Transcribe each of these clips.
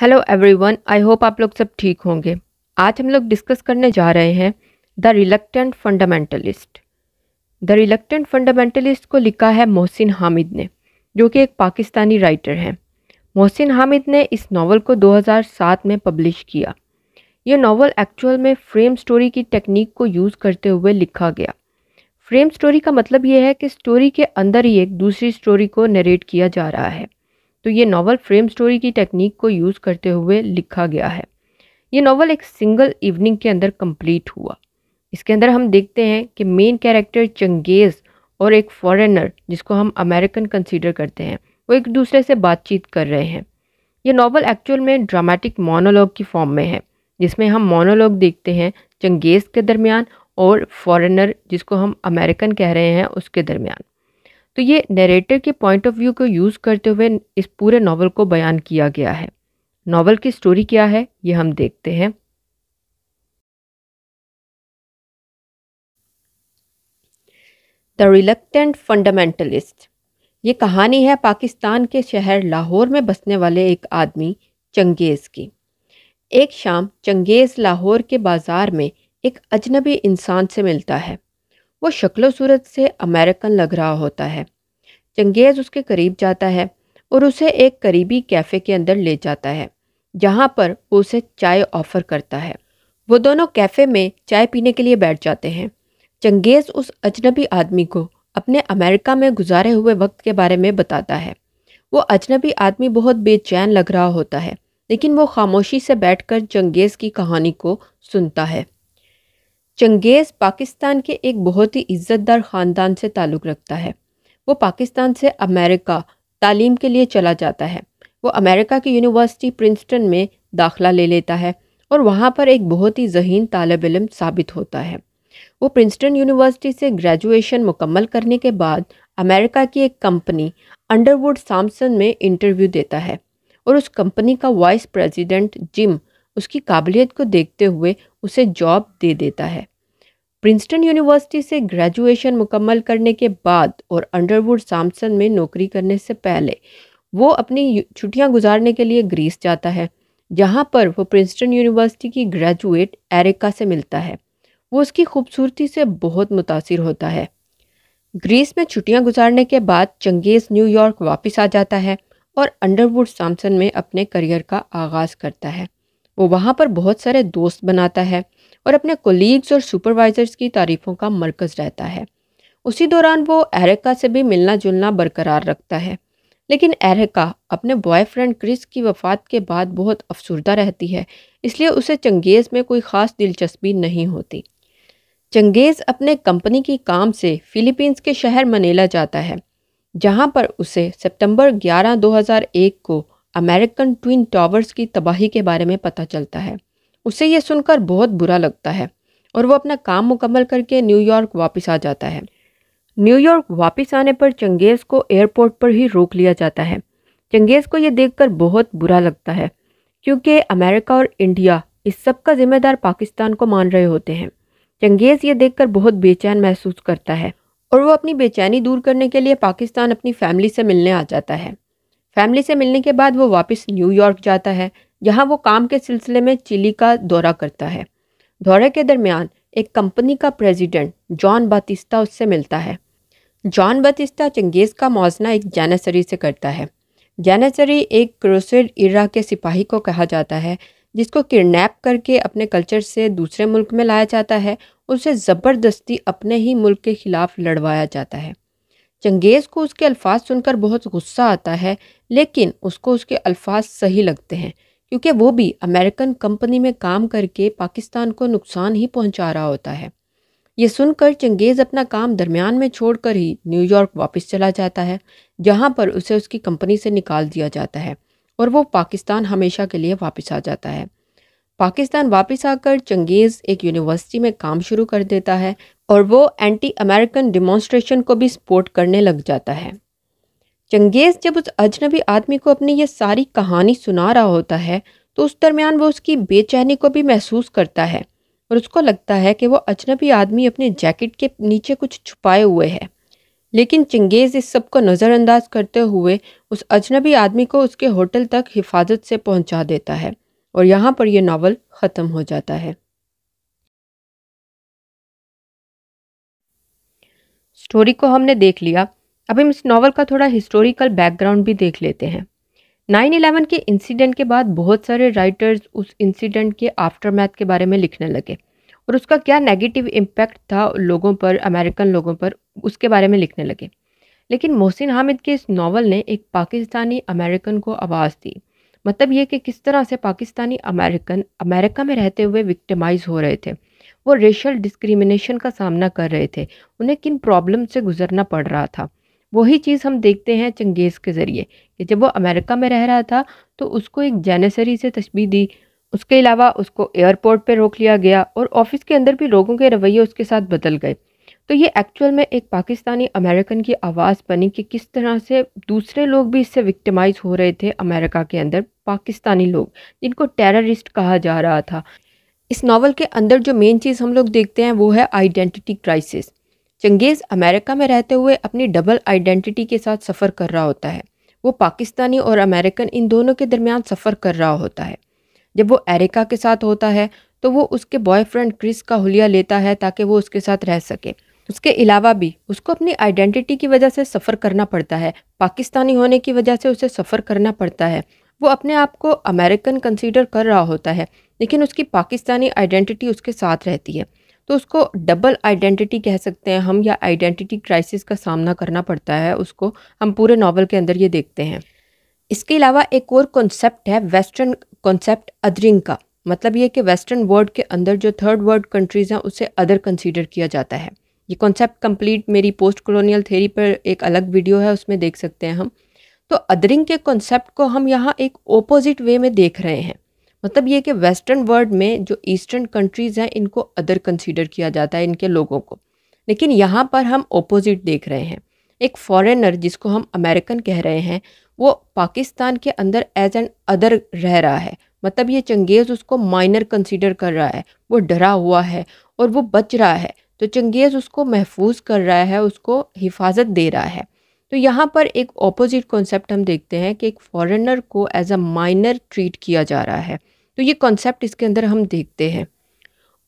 Hello everyone I hope आप लोग सब ठीक होंगे आज हम लोग डिस्कस करने जा रहे हैं the reluctant fundamentalist the reluctant fundamentalist को लिखा है मोहसिन हामिद ने जो कि एक पाकिस्तानी राइटर हैं मोहसिन हामिद ने इस नावल को 2007 में पब्लिश किया यह नावल एक्चुअल में फ्रेम स्टोरी की टेक्निक को यूज़ करते हुए लिखा गया फ्रेम स्टोरी का मतलब यह है कि स्टोरी के अंदर ही एक दूसरी स्टोरी को नरेट किया जा रहा है तो ये नावल फ्रेम स्टोरी की टेक्निक को यूज़ करते हुए लिखा गया है ये नावल एक सिंगल इवनिंग के अंदर कंप्लीट हुआ इसके अंदर हम देखते हैं कि मेन कैरेक्टर चंगेज़ और एक फॉरेनर जिसको हम अमेरिकन कंसीडर करते हैं वो एक दूसरे से बातचीत कर रहे हैं ये नावल एक्चुअल में ड्रामेटिक मोनोलॉग की फॉर्म में है जिसमें हम मोनोलॉग देखते हैं चंगेज़ के दरमियान और फॉरेनर जिसको हम अमेरिकन कह रहे हैं उसके दरमियान तो ये नरेटर के पॉइंट ऑफ व्यू को यूज़ करते हुए इस पूरे नावल को बयान किया गया है नावल की स्टोरी क्या है ये हम देखते हैं द रिलकटेंट फंडामेंटलिस्ट ये कहानी है पाकिस्तान के शहर लाहौर में बसने वाले एक आदमी चंगेज़ की एक शाम चंगेज़ लाहौर के बाज़ार में एक अजनबी इंसान से मिलता है वो शक्लो सूरत से अमेरिकन लग रहा होता है चंगेज़ उसके करीब जाता है और उसे एक करीबी कैफ़े के अंदर ले जाता है जहाँ पर वो उसे चाय ऑफ़र करता है वो दोनों कैफ़े में चाय पीने के लिए बैठ जाते हैं चंगेज़ उस अजनबी आदमी को अपने अमेरिका में गुजारे हुए वक्त के बारे में बताता है वो अजनबी आदमी बहुत बेचैन लग रहा होता है लेकिन वो खामोशी से बैठकर चंगेज़ की कहानी को सुनता है चंगेज़ पाकिस्तान के एक बहुत ही इज़्ज़तदार ख़ानदान से ताल्लुक़ रखता है वो पाकिस्तान से अमेरिका तालीम के लिए चला जाता है वो अमेरिका की यूनिवर्सिटी प्रिंसटन में दाखला ले लेता है और वहाँ पर एक बहुत ही जहीन तालब इलम साबित होता है वो प्रिंसटन यूनिवर्सिटी से ग्रेजुएशन मुकम्मल करने के बाद अमेरिका की एक कंपनी अंडरवुड सामसन में इंटरव्यू देता है और उस कंपनी का वाइस प्रेसिडेंट जिम उसकी काबिलियत को देखते हुए उसे जॉब दे देता है प्रिंसटन यूनिवर्सिटी से ग्रेजुएशन मुकम्मल करने के बाद और अंडरवुड सैमसन में नौकरी करने से पहले वो अपनी छुट्टियां गुजारने के लिए ग्रीस जाता है जहाँ पर वो प्रिंसटन यूनिवर्सिटी की ग्रेजुएट एरिका से मिलता है वो उसकी खूबसूरती से बहुत मुतासर होता है ग्रीस में छुट्टियाँ गुजारने के बाद चंगेज़ न्यूयॉर्क वापस आ जाता है और अंडरवुड सामसन में अपने करियर का आगाज़ करता है वो वहाँ पर बहुत सारे दोस्त बनाता है और अपने कोलीग्स और सुपरवाइज़र्स की तारीफ़ों का मरकज़ रहता है उसी दौरान वो एरिका से भी मिलना जुलना बरकरार रखता है लेकिन एरिका अपने बॉयफ्रेंड क्रिस की वफ़ात के बाद बहुत अफसरदा रहती है इसलिए उसे चंगेज़ में कोई ख़ास दिलचस्पी नहीं होती चंगेज़ अपने कंपनी की काम से फ़िलीपींस के शहर मनेला जाता है जहां पर उसे सितंबर 11 2001 को अमेरिकन ट्विन टावर्स की तबाही के बारे में पता चलता है उसे यह सुनकर बहुत बुरा लगता है और वो अपना काम मुकम्मल करके न्यूयॉर्क वापस आ जाता है न्यूयॉर्क वापस आने पर चंगेज़ को एयरपोर्ट पर ही रोक लिया जाता है चंगेज़ को यह देखकर बहुत बुरा लगता है क्योंकि अमेरिका और इंडिया इस सब का जिम्मेदार पाकिस्तान को मान रहे होते हैं चंगेज़ ये देखकर बहुत बेचैन महसूस करता है और वो अपनी बेचैनी दूर करने के लिए पाकिस्तान अपनी फैमिली से मिलने आ जाता है फैमिली से मिलने के बाद वो वापस न्यूयॉर्क जाता है यहाँ वो काम के सिलसिले में चिली का दौरा करता है दौरे के दरमियान एक कंपनी का प्रेसिडेंट जॉन बातिस्ता उससे मिलता है जॉन बातिस्ता चंगेज़ का मुआजना एक जैनसरी से करता है जैनसरी एक क्रोसेड इरा के सिपाही को कहा जाता है जिसको किडनैप करके अपने कल्चर से दूसरे मुल्क में लाया जाता है उसे ज़बरदस्ती अपने ही मुल्क के ख़िलाफ़ लड़वाया जाता है चंगेज़ को उसके अल्फाज सुनकर बहुत गुस्सा आता है लेकिन उसको उसके अल्फाज सही लगते हैं क्योंकि वो भी अमेरिकन कंपनी में काम करके पाकिस्तान को नुकसान ही पहुंचा रहा होता है ये सुनकर चंगेज़ अपना काम दरमियान में छोड़कर ही न्यूयॉर्क वापस चला जाता है जहाँ पर उसे उसकी कंपनी से निकाल दिया जाता है और वो पाकिस्तान हमेशा के लिए वापस आ जाता है पाकिस्तान वापस आकर चंगेज़ एक यूनिवर्सिटी में काम शुरू कर देता है और वो एंटी अमेरिकन डिमॉन्स्ट्रेशन को भी सपोर्ट करने लग जाता है चंगेज़ जब उस अजनबी आदमी को अपनी ये सारी कहानी सुना रहा होता है तो उस दरमियान वो उसकी बेचैनी को भी महसूस करता है और उसको लगता है कि वो अजनबी आदमी अपने जैकेट के नीचे कुछ छुपाए हुए है लेकिन चंगेज़ इस सब को नज़रअंदाज करते हुए उस अजनबी आदमी को उसके होटल तक हिफाजत से पहुंचा देता है और यहाँ पर यह नावल ख़त्म हो जाता है स्टोरी को हमने देख लिया अब हम इस नावल का थोड़ा हिस्टोरिकल बैकग्राउंड भी देख लेते हैं नाइन इलेवन के इंसिडेंट के बाद बहुत सारे राइटर्स उस इंसिडेंट के आफ्टर के बारे में लिखने लगे और उसका क्या नेगेटिव इम्पैक्ट था लोगों पर अमेरिकन लोगों पर उसके बारे में लिखने लगे लेकिन मोहसिन हामिद के इस नावल ने एक पाकिस्तानी अमेरिकन को आवाज़ दी मतलब ये कि किस तरह से पाकिस्तानी अमेरिकन अमेरिका में रहते हुए विक्टिमाइज हो रहे थे वो रेशल डिस्क्रिमिनेशन का सामना कर रहे थे उन्हें किन प्रॉब्लम से गुजरना पड़ रहा था वही चीज़ हम देखते हैं चंगेज़ के ज़रिए कि जब वो अमेरिका में रह रहा था तो उसको एक जैनसरी से तस्वीर दी उसके अलावा उसको एयरपोर्ट पर रोक लिया गया और ऑफिस के अंदर भी लोगों के रवैये उसके साथ बदल गए तो ये एक्चुअल में एक पाकिस्तानी अमेरिकन की आवाज़ बनी कि किस तरह से दूसरे लोग भी इससे विक्टिमाइज हो रहे थे अमेरिका के अंदर पाकिस्तानी लोग जिनको टेररिस्ट कहा जा रहा था इस नावल के अंदर जो मेन चीज़ हम लोग देखते हैं वो है आइडेंटिटी क्राइसिस चंगेज़ अमेरिका में रहते हुए अपनी डबल आइडेंटिटी के साथ सफ़र कर रहा होता है वो पाकिस्तानी और अमेरिकन इन दोनों के दरमियान सफ़र कर रहा होता है जब वो एरिका के साथ होता है तो वो उसके बॉयफ्रेंड क्रिस का हुलिया लेता है ताकि वो उसके साथ रह सके उसके अलावा भी उसको अपनी आइडेंटिटी की वजह से सफ़र करना पड़ता है पाकिस्तानी होने की वजह से उसे सफ़र करना पड़ता है वो अपने आप को अमेरिकन कंसीडर कर रहा होता है लेकिन उसकी पाकिस्तानी आइडेंटिटी उसके साथ रहती है तो उसको डबल आइडेंटिटी कह सकते हैं हम या आइडेंटिटी क्राइसिस का सामना करना पड़ता है उसको हम पूरे नावल के अंदर ये देखते हैं इसके अलावा एक और कॉन्सेप्ट है वेस्टर्न कॉन्सेप्ट अदरिंग का मतलब ये कि वेस्टर्न वर्ल्ड के अंदर जो थर्ड वर्ल्ड कंट्रीज़ हैं उसे अदर कंसीडर किया जाता है ये कॉन्सेप्ट कंप्लीट मेरी पोस्ट कॉलोनियल थेरी पर एक अलग वीडियो है उसमें देख सकते हैं हम तो अदरिंग के कॉन्सेप्ट को हम यहाँ एक ओपोजिट वे में देख रहे हैं मतलब ये कि वेस्टर्न वर्ल्ड में जो ईस्टर्न कंट्रीज़ हैं इनको अदर कंसीडर किया जाता है इनके लोगों को लेकिन यहाँ पर हम ओपोजिट देख रहे हैं एक फॉरेनर जिसको हम अमेरिकन कह रहे हैं वो पाकिस्तान के अंदर एज एन अदर रह रहा है मतलब ये चंगेज़ उसको माइनर कंसीडर कर रहा है वो डरा हुआ है और वो बच रहा है तो चंगेज़ उसको महफूज कर रहा है उसको हिफाजत दे रहा है तो यहाँ पर एक ऑपोजिट कॉन्सेप्ट हम देखते हैं कि एक फॉरेनर को एज अ माइनर ट्रीट किया जा रहा है तो ये कॉन्सेप्ट इसके अंदर हम देखते हैं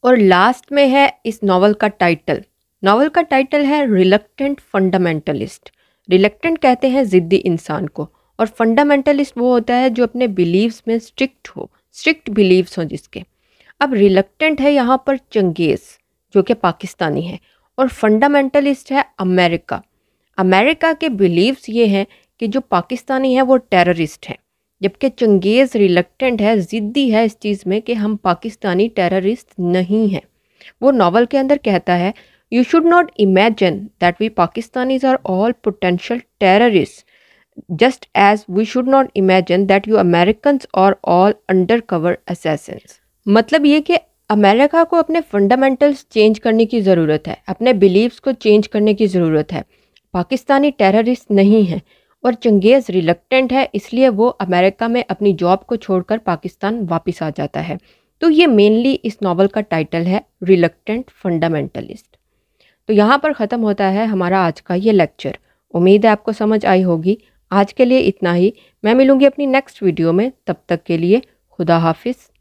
और लास्ट में है इस नावल का टाइटल नावल का टाइटल है रिलक्टेंट फंडामेंटलिस्ट रिलक्टेंट कहते हैं ज़िद्दी इंसान को और फंडामेंटलिस्ट वो होता है जो अपने बिलीव्स में स्ट्रिक्ट हो स्ट्रिक्ट बिलीव्स हों जिसके अब रिलक्टेंट है यहाँ पर चंगेज़ जो कि पाकिस्तानी है और फंडामेंटलिस्ट है अमेरिका अमेरिका के बिलीव्स ये हैं कि जो पाकिस्तानी है वो टेररिस्ट हैं जबकि चंगेज़ रिलक्टेंट है ज़िद्दी है इस चीज़ में कि हम पाकिस्तानी टेररिस्ट नहीं हैं वो नावल के अंदर कहता है you should not imagine that we Pakistanis are all potential terrorist just as we should not imagine that you Americans are all undercover assassins. मतलब ये कि अमेरिका को अपने फंडामेंटल्स चेंज करने की ज़रूरत है अपने बिलीव्स को चेंज करने की ज़रूरत है पाकिस्तानी टेररिस्ट नहीं हैं और चंगेज़ रिलक्टेंट है इसलिए वो अमेरिका में अपनी जॉब को छोड़कर पाकिस्तान वापस आ जाता है तो ये मेनली इस नावल का टाइटल है रिलक्टेंट फंडामेंटलिस्ट तो यहाँ पर ख़त्म होता है हमारा आज का ये लेक्चर उम्मीद है आपको समझ आई होगी आज के लिए इतना ही मैं मिलूँगी अपनी नेक्स्ट वीडियो में तब तक के लिए खुदा हाफिज़